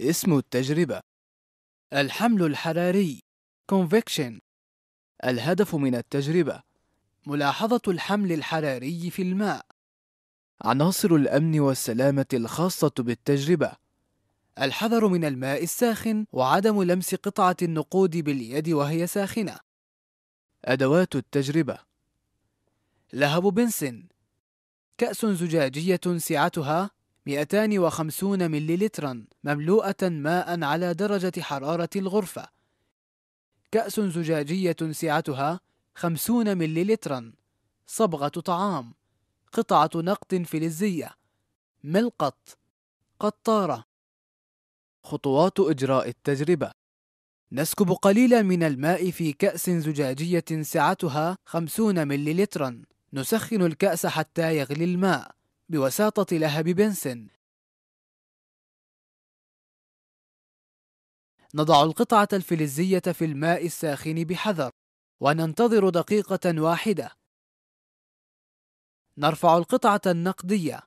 اسم التجربة الحمل الحراري convection الهدف من التجربة ملاحظة الحمل الحراري في الماء عناصر الأمن والسلامة الخاصة بالتجربة الحذر من الماء الساخن وعدم لمس قطعة النقود باليد وهي ساخنة أدوات التجربة لهب بنسن كأس زجاجية سعتها 250 ملليلترا مملوءة ماء على درجة حرارة الغرفة كأس زجاجية سعتها 50 ملليلترا صبغة طعام قطعة نقط فلزية ملقط قطارة خطوات إجراء التجربة نسكب قليلا من الماء في كأس زجاجية سعتها 50 ملليلترا نسخن الكأس حتى يغلي الماء بوساطة لهب بنسن نضع القطعة الفلزية في الماء الساخن بحذر وننتظر دقيقة واحدة نرفع القطعة النقدية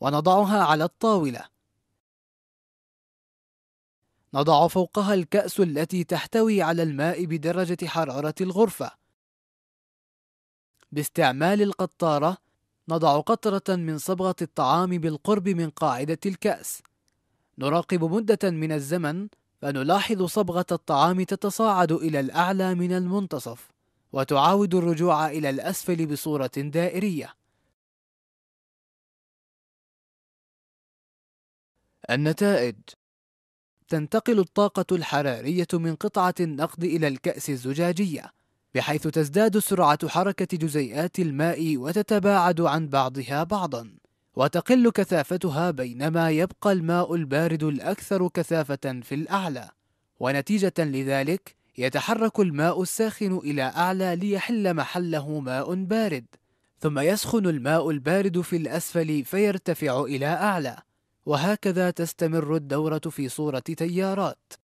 ونضعها على الطاولة نضع فوقها الكأس التي تحتوي على الماء بدرجة حرارة الغرفة باستعمال القطارة نضع قطرة من صبغة الطعام بالقرب من قاعدة الكأس نراقب مدة من الزمن فنلاحظ صبغة الطعام تتصاعد إلى الأعلى من المنتصف وتعاود الرجوع إلى الأسفل بصورة دائرية النتائج تنتقل الطاقة الحرارية من قطعة النقد إلى الكأس الزجاجية بحيث تزداد سرعة حركة جزيئات الماء وتتباعد عن بعضها بعضا وتقل كثافتها بينما يبقى الماء البارد الأكثر كثافة في الأعلى ونتيجة لذلك يتحرك الماء الساخن إلى أعلى ليحل محله ماء بارد ثم يسخن الماء البارد في الأسفل فيرتفع إلى أعلى وهكذا تستمر الدورة في صورة تيارات